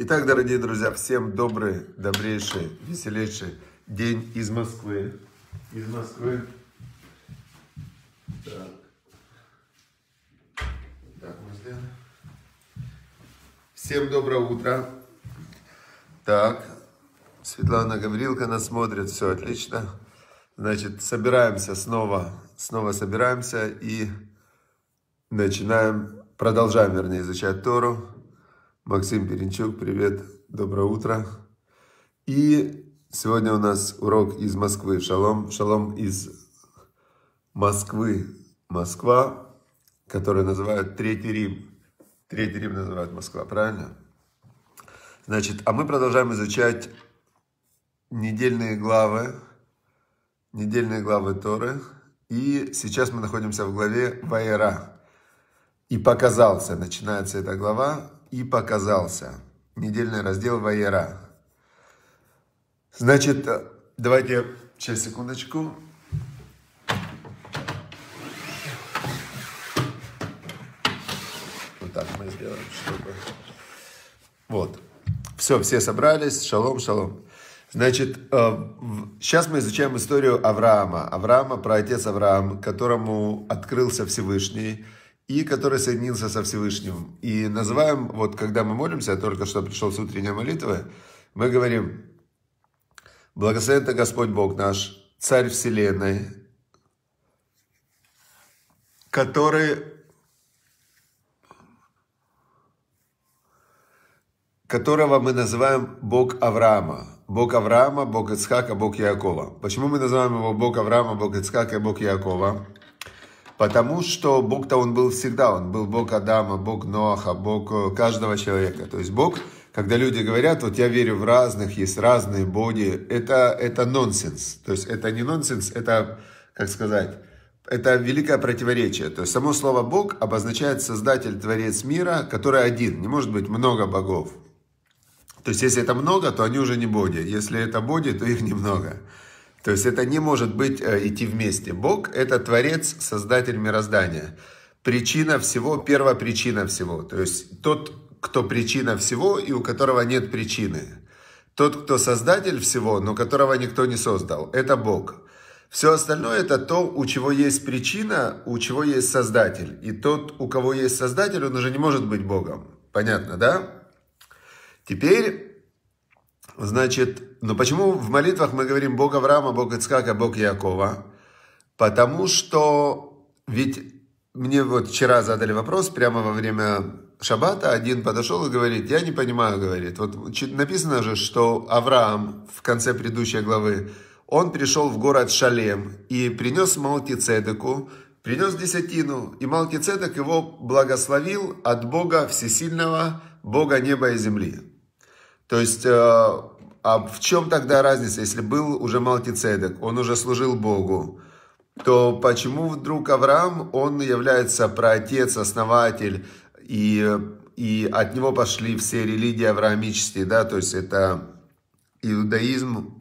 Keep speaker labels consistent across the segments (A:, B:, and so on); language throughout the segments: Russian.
A: Итак, дорогие друзья, всем добрый, добрейший, веселейший день из Москвы. Из Москвы. Так. Так мы сделаем. Всем доброе утро. Так, Светлана Гаврилка нас смотрит, все отлично. Значит, собираемся снова, снова собираемся и начинаем, продолжаем, вернее, изучать Тору. Максим Перенчук, привет, доброе утро. И сегодня у нас урок из Москвы. Шалом, шалом из Москвы. Москва, которую называют Третий Рим. Третий Рим называют Москва, правильно? Значит, а мы продолжаем изучать недельные главы, недельные главы Торы. И сейчас мы находимся в главе Вайера. И показался, начинается эта глава и показался. Недельный раздел Вайера. Значит, э, давайте сейчас секундочку. Вот так мы сделаем, чтобы... Вот. Все, все собрались. Шалом, шалом. Значит, э, сейчас мы изучаем историю Авраама. Авраама, про отец Авраам, которому открылся Всевышний – и который соединился со Всевышним. И называем, вот когда мы молимся, я только что пришел с утренней молитвы, мы говорим, благословен ты Господь Бог наш, Царь Вселенной, который, которого мы называем Бог Авраама. Бог Авраама, Бог Ицхака, Бог Якова. Почему мы называем его Бог Авраама, Бог Ицхака и Бог Якова? Потому что Бог-то Он был всегда, Он был Бог Адама, Бог Ноаха, Бог э, каждого человека. То есть Бог, когда люди говорят, вот я верю в разных, есть разные боги, это, это нонсенс. То есть это не нонсенс, это, как сказать, это великое противоречие. То есть само слово «бог» обозначает создатель, творец мира, который один. Не может быть много богов. То есть если это много, то они уже не боги. Если это боги, то их немного. То есть это не может быть э, идти вместе. Бог – это Творец, Создатель мироздания. Причина всего, первопричина всего. То есть тот, кто причина всего и у которого нет причины. Тот, кто Создатель всего, но которого никто не создал. Это Бог. Все остальное – это то, у чего есть причина, у чего есть Создатель. И тот, у кого есть Создатель, он уже не может быть Богом. Понятно, да? Теперь Значит, но ну почему в молитвах мы говорим Бог Авраама, Бог Ицкака, Бог Якова? Потому что ведь мне вот вчера задали вопрос прямо во время шаббата. Один подошел и говорит, я не понимаю, говорит. Вот написано же, что Авраам в конце предыдущей главы, он пришел в город Шалем и принес Малтицедеку, принес десятину, и Малкицедек его благословил от Бога Всесильного, Бога неба и земли. То есть, э, а в чем тогда разница, если был уже Малкицедек, он уже служил Богу, то почему вдруг Авраам, он является праотец, основатель, и, и от него пошли все религии авраамические, да, то есть это иудаизм,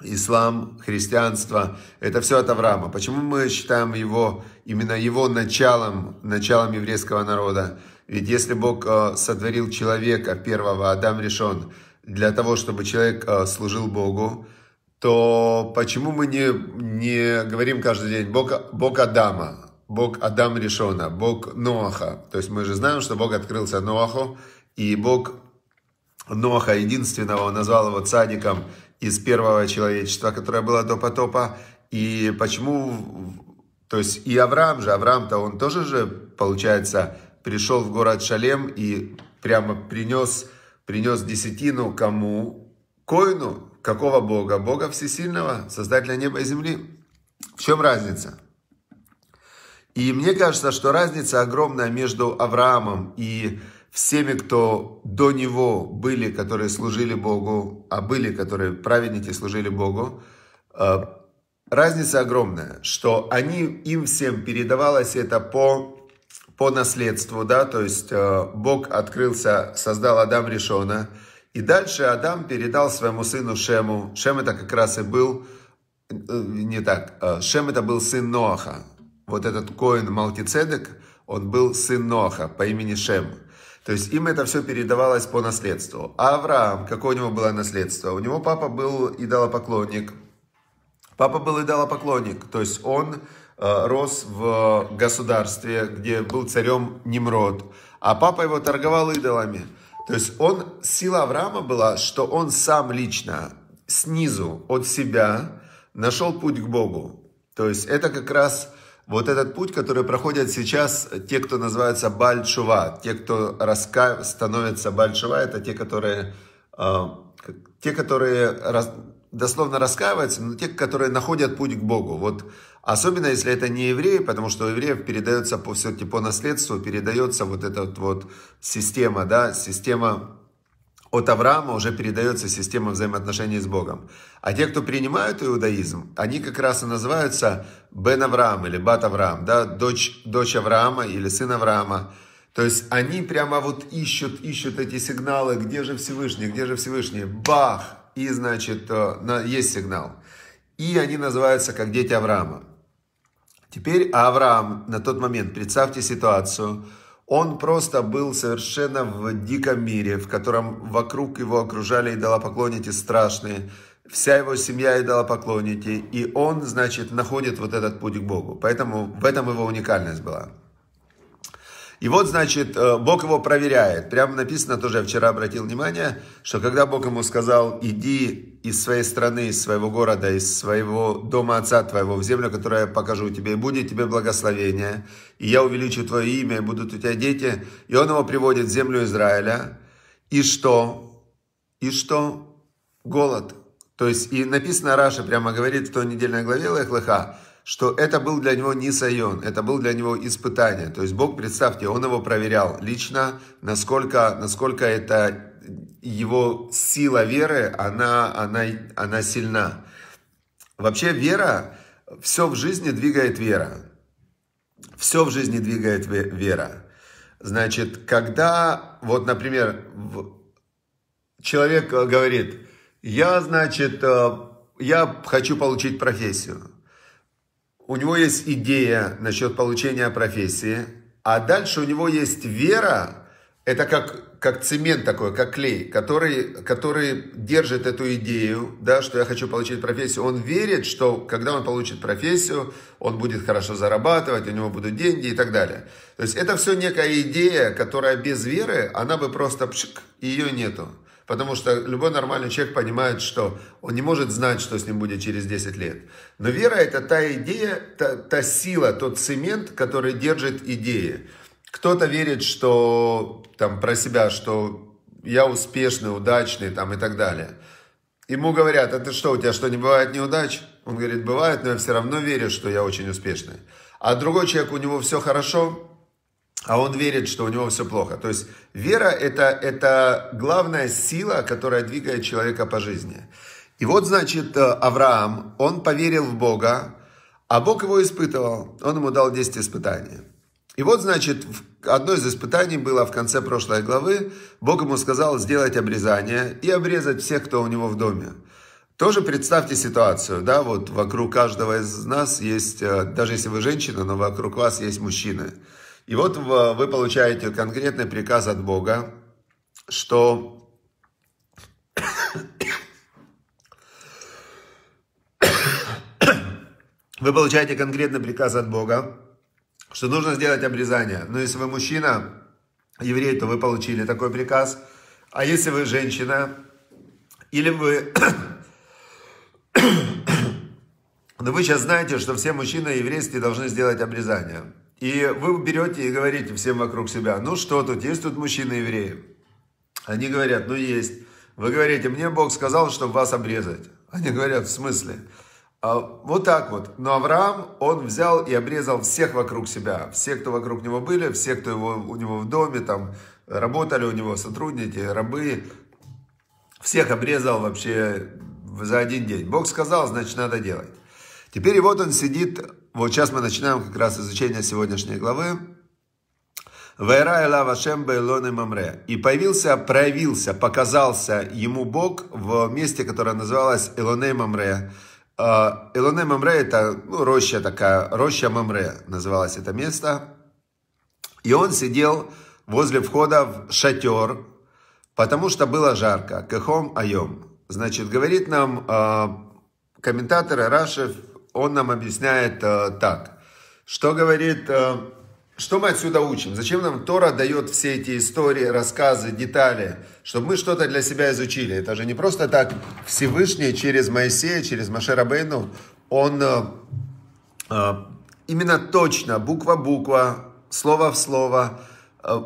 A: ислам, христианство, это все от Авраама. Почему мы считаем его, именно его началом, началом еврейского народа? Ведь если Бог э, сотворил человека первого, Адам решен, для того, чтобы человек э, служил Богу, то почему мы не, не говорим каждый день Бог, Бог Адама, Бог Адам решена, Бог Ноаха. То есть мы же знаем, что Бог открылся Ноаху, и Бог Ноаха единственного назвал его цадиком из первого человечества, которое было до потопа. И почему, то есть и Авраам же, Авраам-то он тоже же, получается, пришел в город Шалем и прямо принес, принес десятину кому? Коину. Какого Бога? Бога Всесильного, Создателя неба и земли. В чем разница? И мне кажется, что разница огромная между Авраамом и всеми, кто до него были, которые служили Богу, а были, которые праведники служили Богу, э, разница огромная, что они, им всем передавалось это по по наследству, да, то есть э, Бог открылся, создал Адам Ришона, и дальше Адам передал своему сыну Шему, Шем это как раз и был, э, не так, э, Шем это был сын Ноаха, вот этот Коин Малтицедек, он был сын Ноаха по имени Шем. То есть им это все передавалось по наследству. А Авраам, какое у него было наследство? У него папа был идолопоклонник. Папа был идолопоклонник, то есть он Э, рос в государстве, где был царем Немрод, а папа его торговал идолами. То есть он, сила Авраама была, что он сам лично, снизу от себя, нашел путь к Богу. То есть это как раз вот этот путь, который проходят сейчас те, кто называются Бальчува, те, кто раска... становятся Бальчува, это те, которые, э, те, которые раз дословно раскаивается, но те, которые находят путь к Богу. Вот особенно если это не евреи, потому что у евреев передается по все-таки по наследству, передается вот эта вот система, да, система от Авраама уже передается система взаимоотношений с Богом. А те, кто принимают иудаизм, они как раз и называются Бен Авраам или Бат Авраам, да, дочь, дочь Авраама или сын Авраама. То есть они прямо вот ищут, ищут эти сигналы, где же Всевышний, где же Всевышний, бах, и, значит, э, есть сигнал. И они называются как дети Авраама. Теперь Авраам на тот момент, представьте ситуацию, он просто был совершенно в диком мире, в котором вокруг его окружали идолопоклонники страшные, вся его семья идолопоклонники, и он, значит, находит вот этот путь к Богу. Поэтому в этом его уникальность была. И вот, значит, э, Бог его проверяет. Прямо написано, тоже я вчера обратил внимание, что когда Бог ему сказал, иди из своей страны, из своего города, из своего дома отца твоего, в землю, которую я покажу тебе, и будет тебе благословение, и я увеличу твое имя, и будут у тебя дети. И он его приводит в землю Израиля. И что? И что? Голод. То есть, и написано Раша прямо говорит в той недельной главе Лехлыха, что это был для него не Нисайон, это был для него испытание. То есть Бог, представьте, он его проверял лично, насколько, насколько это его сила веры, она, она, она сильна. Вообще вера, все в жизни двигает вера. Все в жизни двигает вера. Значит, когда, вот, например, человек говорит, я, значит, э, я хочу получить профессию у него есть идея насчет получения профессии, а дальше у него есть вера, это как, как цемент такой, как клей, который, который держит эту идею, да, что я хочу получить профессию. Он верит, что когда он получит профессию, он будет хорошо зарабатывать, у него будут деньги и так далее. То есть это все некая идея, которая без веры, она бы просто пшик, ее нету. Потому что любой нормальный человек понимает, что он не может знать, что с ним будет через 10 лет. Но вера – это та идея, та, та сила, тот цемент, который держит идеи. Кто-то верит, что там про себя, что я успешный, удачный там и так далее. Ему говорят, а ты что, у тебя что, не бывает неудач? Он говорит, бывает, но я все равно верю, что я очень успешный. А другой человек, у него все хорошо, а он верит, что у него все плохо. То есть вера это, это главная сила, которая двигает человека по жизни. И вот, значит, э, Авраам, он поверил в Бога, а Бог его испытывал. Он ему дал 10 испытаний. И вот, значит, одно из испытаний было в конце прошлой главы. Бог ему сказал сделать обрезание и обрезать всех, кто у него в доме. Тоже представьте ситуацию, да, вот вокруг каждого из нас есть, э, даже если вы женщина, но вокруг вас есть мужчины – и вот вы получаете конкретный приказ от Бога, что вы получаете конкретный приказ от Бога, что нужно сделать обрезание. Но ну, если вы мужчина, еврей, то вы получили такой приказ. А если вы женщина, или вы... Но ну, вы сейчас знаете, что все мужчины еврейские должны сделать обрезание. И вы берете и говорите всем вокруг себя, ну что тут, есть тут мужчины-евреи? Они говорят, ну есть. Вы говорите, мне Бог сказал, чтобы вас обрезать. Они говорят, в смысле? А, вот так вот. Но Авраам, он взял и обрезал всех вокруг себя. Все, кто вокруг него были, все, кто его, у него в доме, там, работали у него сотрудники, рабы. Всех обрезал вообще за один день. Бог сказал, значит, надо делать. Теперь вот он сидит вот сейчас мы начинаем как раз изучение сегодняшней главы. Вайра Элава Шемба Мамре. И появился, проявился, показался ему Бог в месте, которое называлось Илоне Мамре. Илоне а, Мамре это ну, роща такая, роща Мамре называлось это место. И он сидел возле входа в шатер, потому что было жарко. Кахом Айом. Значит, говорит нам а, комментаторы Рашев, он нам объясняет э, так. Что говорит, э, что мы отсюда учим? Зачем нам Тора дает все эти истории, рассказы, детали? Чтобы мы что-то для себя изучили. Это же не просто так Всевышний через Моисея, через Машера Бейну, он э, э, именно точно, буква-буква, слово в слово, э,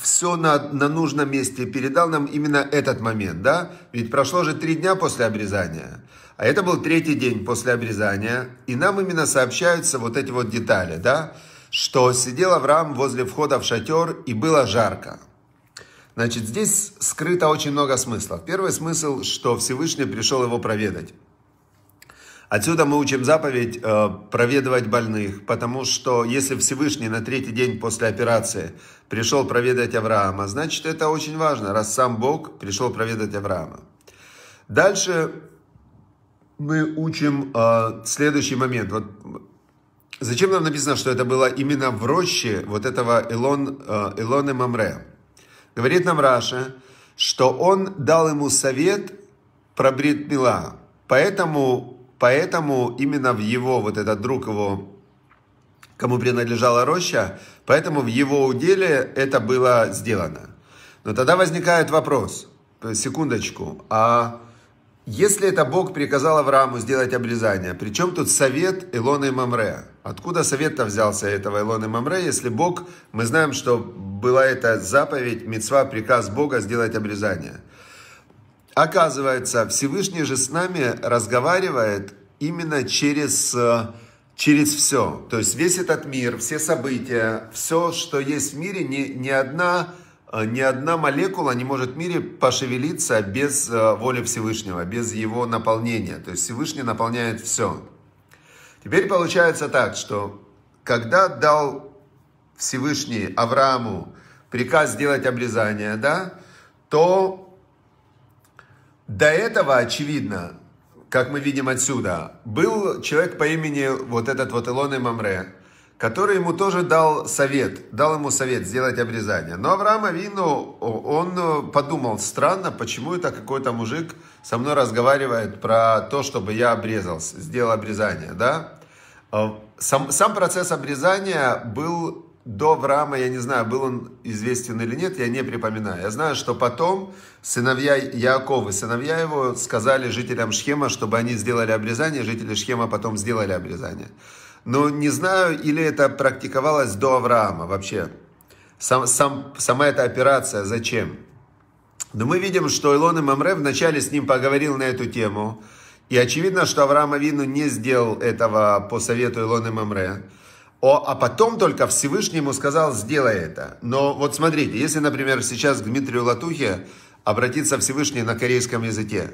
A: все на, на нужном месте, передал нам именно этот момент, да? Ведь прошло же три дня после обрезания, а это был третий день после обрезания, и нам именно сообщаются вот эти вот детали, да? Что сидел Авраам возле входа в шатер и было жарко. Значит, здесь скрыто очень много смыслов. Первый смысл, что Всевышний пришел его проведать. Отсюда мы учим заповедь э, проведывать больных, потому что если Всевышний на третий день после операции пришел проведать Авраама, значит это очень важно, раз сам Бог пришел проведать Авраама. Дальше мы учим э, следующий момент. Вот зачем нам написано, что это было именно в роще вот этого Илон, э, Илоны Мамре? Говорит нам Раша, что он дал ему совет про Бритмила, поэтому Поэтому именно в его, вот этот друг его, кому принадлежала роща, поэтому в его уделе это было сделано. Но тогда возникает вопрос, секундочку, а если это Бог приказал Аврааму сделать обрезание, при чем тут совет и Мамре? Откуда совет-то взялся этого и Мамре, если Бог, мы знаем, что была эта заповедь, мецва, приказ Бога сделать обрезание? Оказывается, Всевышний же с нами разговаривает именно через, э, через все. То есть весь этот мир, все события, все, что есть в мире, ни, ни, одна, э, ни одна молекула не может в мире пошевелиться без э, воли Всевышнего, без его наполнения. То есть Всевышний наполняет все. Теперь получается так, что когда дал Всевышний Аврааму приказ сделать обрезание, да, то до этого, очевидно, как мы видим отсюда, был человек по имени вот этот вот Илон и Мамре, который ему тоже дал совет, дал ему совет сделать обрезание. Но Авраам Авину, он э, подумал, странно, почему это какой-то мужик со мной разговаривает про то, чтобы я обрезался, сделал обрезание, да? Э, сам, сам процесс обрезания был до Авраама, я не знаю, был он известен или нет, я не припоминаю. Я знаю, что потом сыновья Яакова, сыновья его сказали жителям Шхема, чтобы они сделали обрезание, жители Шхема потом сделали обрезание. Но не знаю, или это практиковалось до Авраама вообще. Сам, сам, сама эта операция зачем? Но мы видим, что Илон и Мамре вначале с ним поговорил на эту тему. И очевидно, что Авраам Авину не сделал этого по совету Илона Мамре. О, а потом только Всевышний ему сказал, сделай это. Но вот смотрите, если, например, сейчас к Дмитрию Латухе обратиться Всевышний на корейском языке,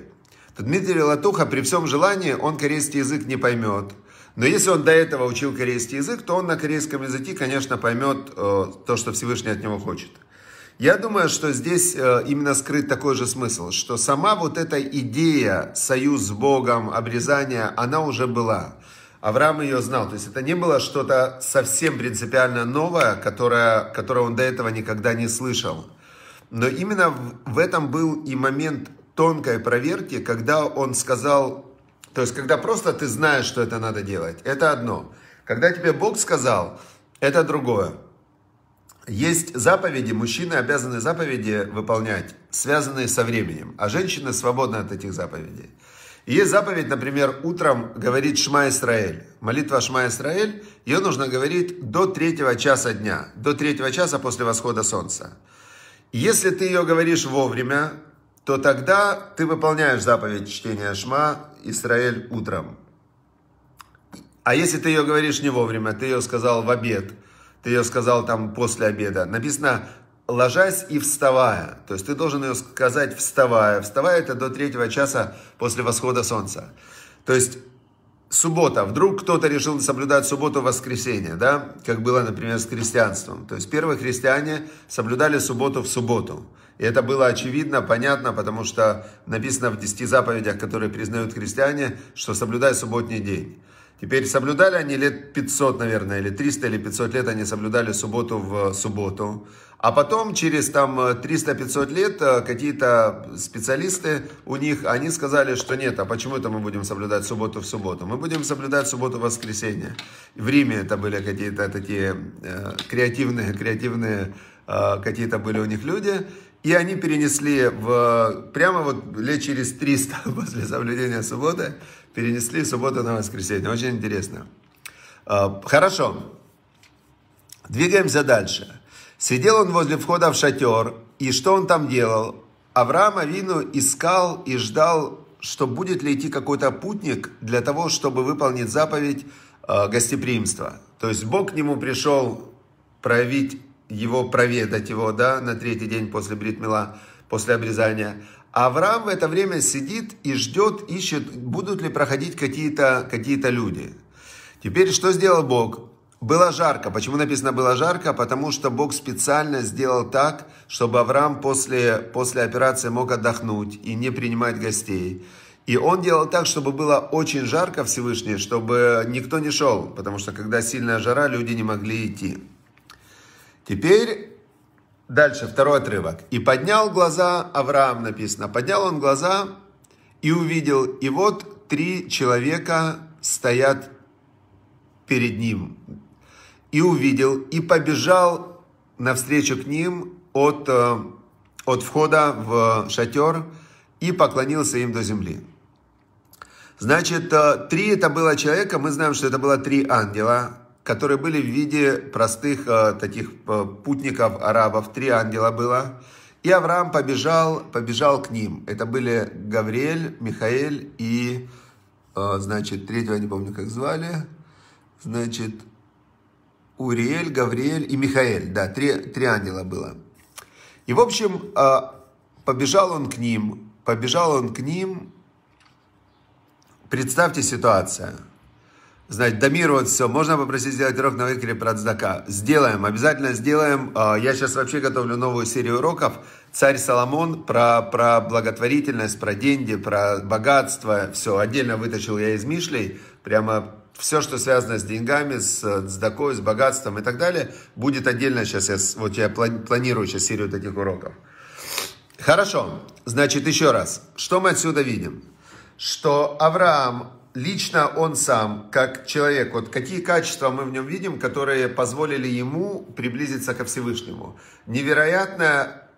A: то Дмитрий Латуха при всем желании он корейский язык не поймет. Но если он до этого учил корейский язык, то он на корейском языке, конечно, поймет э, то, что Всевышний от него хочет. Я думаю, что здесь э, именно скрыт такой же смысл, что сама вот эта идея союз с Богом, обрезание, она уже была. Авраам ее знал. То есть это не было что-то совсем принципиально новое, которое, которое он до этого никогда не слышал. Но именно в, этом был и момент тонкой проверки, когда он сказал, то есть когда просто ты знаешь, что это надо делать, это одно. Когда тебе Бог сказал, это другое. Есть заповеди, мужчины обязаны заповеди выполнять, связанные со временем, а женщины свободны от этих заповедей. Есть заповедь, например, утром говорит Шма Исраэль, молитва Шма Исраэль, ее нужно говорить до третьего часа дня, до третьего часа после восхода солнца. Если ты ее говоришь вовремя, то тогда ты выполняешь заповедь чтения Шма Исраэль утром. А если ты ее говоришь не вовремя, ты ее сказал в обед, ты ее сказал там после обеда, написано ложась и вставая. То есть ты должен ее сказать вставая. Вставая это до третьего часа после восхода солнца. То есть суббота. Вдруг кто-то решил соблюдать субботу в воскресенье, да? Как было, например, с христианством. То есть первые христиане соблюдали субботу в субботу. И это было очевидно, понятно, потому что написано в 10 заповедях, которые признают христиане, что соблюдай субботний день. Теперь соблюдали они лет 500, наверное, или 300, или 500 лет они соблюдали субботу в субботу. А потом, через там 300-500 э, лет, э, какие-то специалисты у них, они сказали, что нет, а почему это мы будем соблюдать субботу в субботу? Мы будем соблюдать субботу в воскресенье. В Риме это были какие-то такие э, креативные, креативные какие-то были у них люди. И они перенесли в, прямо вот лет через 300 после соблюдения субботы, перенесли субботу на воскресенье. Очень интересно. хорошо. Двигаемся дальше. Сидел он возле входа в шатер, и что он там делал? Авраам Авину искал и ждал, что будет ли идти какой-то путник для того, чтобы выполнить заповедь э, гостеприимства. То есть Бог к нему пришел проявить его, проведать его, да, на третий день после бритмила, после обрезания. Авраам в это время сидит и ждет, ищет, будут ли проходить какие-то какие, -то, какие -то люди. Теперь что сделал Бог? Было жарко. Почему написано было жарко? Потому что Бог специально сделал так, чтобы Авраам после, после операции мог отдохнуть и не принимать гостей. И он делал так, чтобы было очень жарко Всевышний, чтобы никто не шел, потому что когда сильная жара, люди не могли идти. Теперь дальше второй отрывок. «И поднял глаза Авраам», написано. «Поднял он глаза и увидел, и вот три человека стоят перед ним, и увидел, и побежал навстречу к ним от, э, от входа в шатер и поклонился им до земли. Значит, э, три это было человека, мы знаем, что это было три ангела, которые были в виде простых э, таких путников арабов, три ангела было. И Авраам побежал, побежал к ним. Это были Гавриэль, Михаэль и, значит, третьего, не помню, как звали, значит, Уриэль, Гавриэль и Михаэль. Да, три, три ангела было. И, в общем, а, побежал он к ним. Побежал он к ним. Представьте ситуацию. Значит, Дамиру все, можно попросить сделать урок на выкере про Сделаем, обязательно сделаем. А, я сейчас вообще готовлю новую серию уроков. Царь Соломон про, про благотворительность, про деньги, про богатство. Все, отдельно вытащил я из Мишлей. Прямо все, что связано с деньгами, с сдакой, с богатством и так далее, будет отдельно сейчас, я, вот я планирую сейчас серию таких уроков. Хорошо, значит, еще раз, что мы отсюда видим? Что Авраам, лично он сам, как человек, вот какие качества мы в нем видим, которые позволили ему приблизиться ко Всевышнему? Невероятная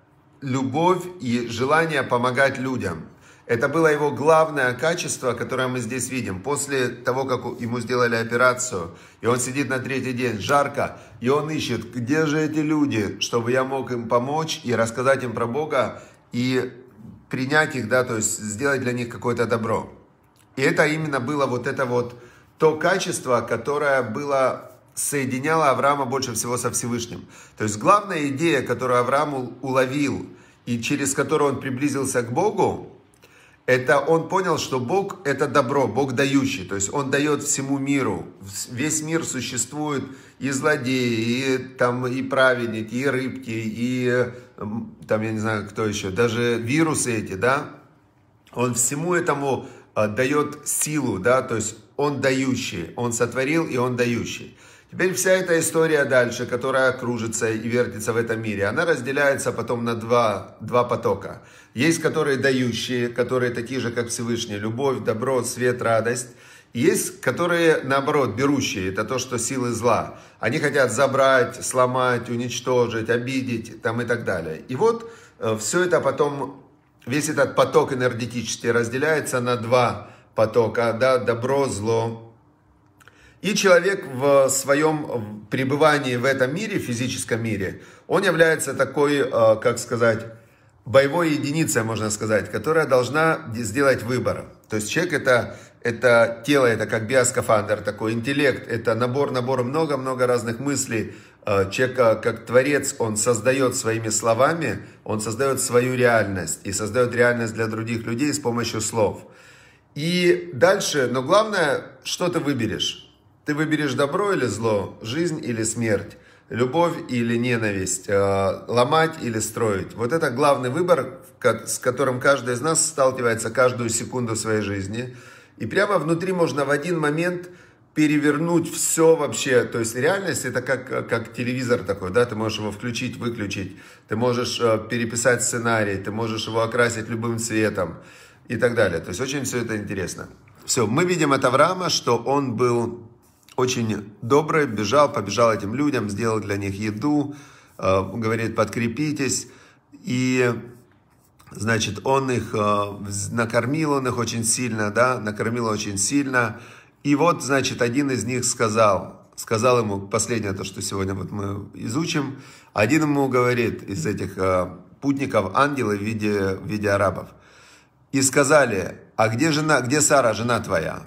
A: любовь и желание помогать людям – это было его главное качество, которое мы здесь видим. После того, как ему сделали операцию, и он сидит на третий день, жарко, и он ищет, где же эти люди, чтобы я мог им помочь и рассказать им про Бога, и принять их, да, то есть сделать для них какое-то добро. И это именно было вот это вот то качество, которое было соединяло Авраама больше всего со Всевышним. То есть главная идея, которую Авраам уловил и через которую он приблизился к Богу, это он понял, что Бог – это добро, Бог дающий. То есть он дает всему миру. Весь мир существует и злодеи, и, там, и праведники, и рыбки, и там, я не знаю, кто еще, даже вирусы эти, да. Он всему этому а, дает силу, да, то есть он дающий, он сотворил и он дающий. Теперь вся эта история дальше, которая кружится и вертится в этом мире, она разделяется потом на два, два потока. Есть которые дающие, которые такие же, как Всевышний, любовь, добро, свет, радость. И есть которые, наоборот, берущие, это то, что силы зла. Они хотят забрать, сломать, уничтожить, обидеть там и так далее. И вот э, все это потом, весь этот поток энергетический разделяется на два потока, да, добро, зло, и человек в своем пребывании в этом мире, в физическом мире, он является такой, э, как сказать, боевой единицей, можно сказать, которая должна сделать выбор. То есть человек это, это тело, это как биоскафандр, такой интеллект, это набор, набор много-много разных мыслей. Э, человек э, как творец, он создает своими словами, он создает свою реальность и создает реальность для других людей с помощью слов. И дальше, но главное, что ты выберешь. Ты выберешь добро или зло, жизнь или смерть, любовь или ненависть, э, ломать или строить. Вот это главный выбор, с которым каждый из нас сталкивается каждую секунду своей жизни. И прямо внутри можно в один момент перевернуть все вообще. То есть реальность это как, как телевизор такой, да, ты можешь его включить, выключить, ты можешь э, переписать сценарий, ты можешь его окрасить любым цветом и так далее. То есть очень все это интересно. Все, мы видим от Авраама, что он был очень добрый, бежал, побежал этим людям, сделал для них еду, э, говорит, подкрепитесь. И, значит, он их, э, накормил он их очень сильно, да, накормил очень сильно. И вот, значит, один из них сказал, сказал ему, последнее то, что сегодня вот мы изучим, один ему говорит из этих э, путников ангелы в виде, в виде арабов. И сказали, а где жена, где Сара, жена твоя?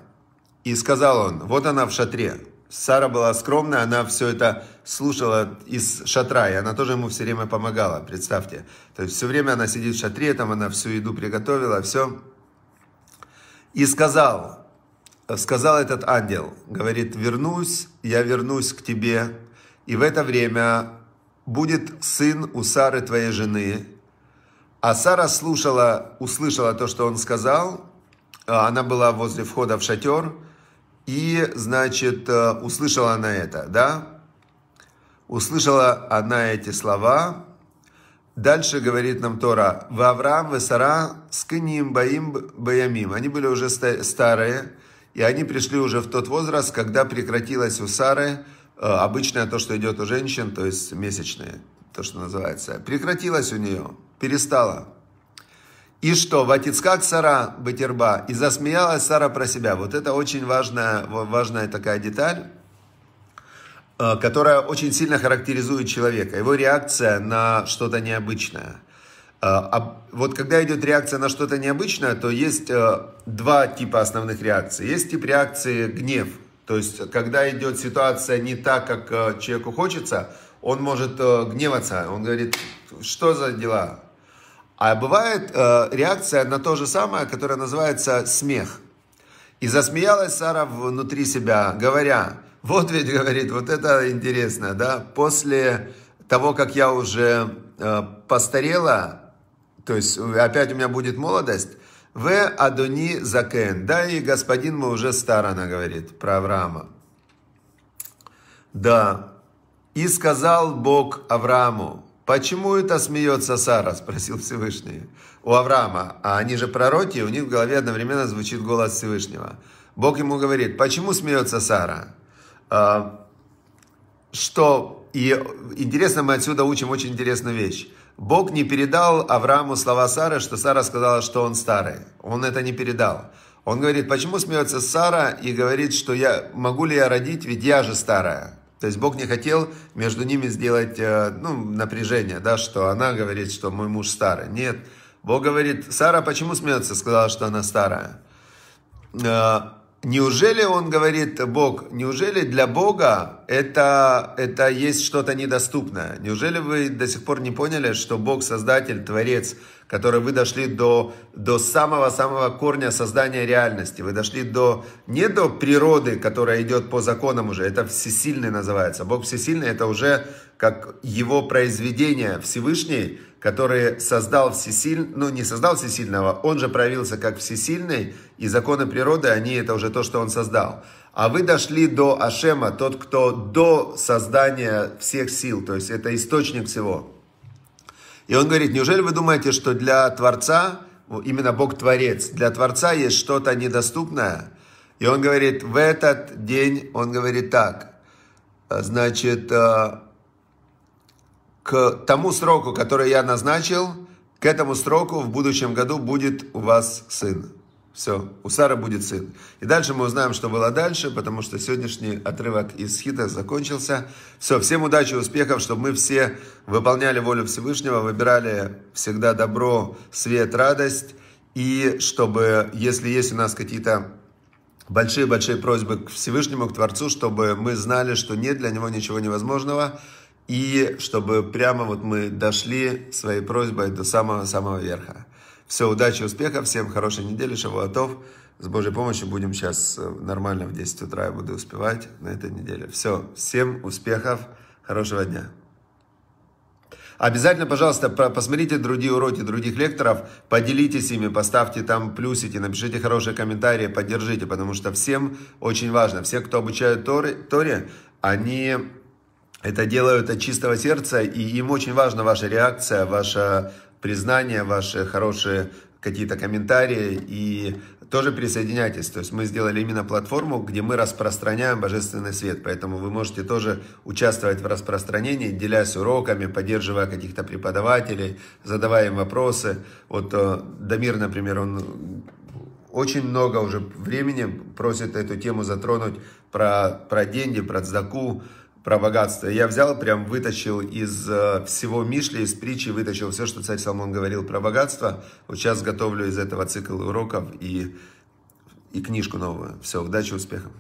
A: И сказал он, вот она в шатре. Сара была скромная, она все это слушала из шатра, и она тоже ему все время помогала, представьте. То есть все время она сидит в шатре, там она всю еду приготовила, все. И сказал, сказал этот ангел, говорит, вернусь, я вернусь к тебе, и в это время будет сын у Сары твоей жены. А Сара слушала, услышала то, что он сказал, она была возле входа в шатер, и, значит, э, услышала она это, да? Услышала она эти слова. Дальше говорит нам Тора, в Авраам, в Сара, с Каним, Баим, Баямим. Они были уже старые, и они пришли уже в тот возраст, когда прекратилось у Сары э, обычное то, что идет у женщин, то есть месячные, то, что называется. Прекратилось у нее, перестала. И что, Ватицкак Сара Батерба, и засмеялась Сара про себя. Вот это очень важная, важная такая деталь, э, которая очень сильно характеризует человека. Его реакция на что-то необычное. Э, а вот когда идет реакция на что-то необычное, то есть э, два типа основных реакций. Есть тип реакции гнев, то есть когда идет ситуация не так, как человеку хочется, он может гневаться, он говорит, что за дела, а бывает э, реакция на то же самое, которая называется смех. И засмеялась Сара внутри себя, говоря, вот ведь, говорит, вот это интересно, да, после того, как я уже э, постарела, то есть опять у меня будет молодость, в Адони Закен, да, и господин мы уже стар, она говорит, про Авраама. Да, и сказал Бог Аврааму, «Почему это смеется Сара?» – спросил Всевышний. У Авраама, а они же пророки, у них в голове одновременно звучит голос Всевышнего. Бог ему говорит, почему смеется Сара? А, что, и интересно, мы отсюда учим очень интересную вещь. Бог не передал Аврааму слова Сары, что Сара сказала, что он старый. Он это не передал. Он говорит, почему смеется Сара и говорит, что я могу ли я родить, ведь я же старая. То есть Бог не хотел между ними сделать э, ну, напряжение, да, что она говорит, что мой муж старый. Нет, Бог говорит, Сара почему смеется? Сказала, что она старая. Э, Неужели он говорит, Бог, неужели для Бога это, это есть что-то недоступное? Неужели вы до сих пор не поняли, что Бог создатель, творец, который вы дошли до, до самого-самого корня создания реальности? Вы дошли до, не до природы, которая идет по законам уже, это всесильный называется. Бог всесильный это уже как его произведение Всевышний, который создал всесильного, ну не создал всесильного, он же проявился как всесильный, и законы природы, они это уже то, что он создал. А вы дошли до Ашема, тот, кто до создания всех сил, то есть это источник всего. И он говорит, неужели вы думаете, что для Творца, именно Бог Творец, для Творца есть что-то недоступное? И он говорит, в этот день, он говорит так, значит, э, к тому сроку, который я назначил, к этому сроку в будущем году будет у вас сын. Все, у Сары будет сын. И дальше мы узнаем, что было дальше, потому что сегодняшний отрывок из Хита закончился. Все, всем удачи, и успехов, чтобы мы все выполняли волю Всевышнего, выбирали всегда добро, свет, радость. И чтобы, если есть у нас какие-то большие-большие просьбы к Всевышнему, к Творцу, чтобы мы знали, что нет для Него ничего невозможного, и чтобы прямо вот мы дошли своей просьбой до самого-самого верха. Все, удачи, успехов, всем хорошей недели, шавуатов. С Божьей помощью будем сейчас э, нормально в 10 утра я буду успевать на этой неделе. Все, всем успехов, хорошего дня. Обязательно, пожалуйста, посмотрите другие уроки других лекторов, поделитесь ими, поставьте там плюсики, напишите хорошие комментарии, поддержите, потому что всем очень важно. Все, кто обучают Торе, Торе они это делают от чистого сердца, и им очень важна ваша реакция, ваша признания ваши, хорошие какие-то комментарии и тоже присоединяйтесь. То есть мы сделали именно платформу, где мы распространяем божественный свет. Поэтому вы можете тоже участвовать в распространении, делясь уроками, поддерживая каких-то преподавателей, задавая им вопросы. Вот э, Дамир, например, он очень много уже времени просит эту тему затронуть про, про деньги, про цдаку, про богатство. Я взял, прям вытащил из э, всего Мишли, из притчи, вытащил все, что царь Соломон говорил про богатство. Вот сейчас готовлю из этого цикл уроков и, и книжку новую. Все, удачи, успехов!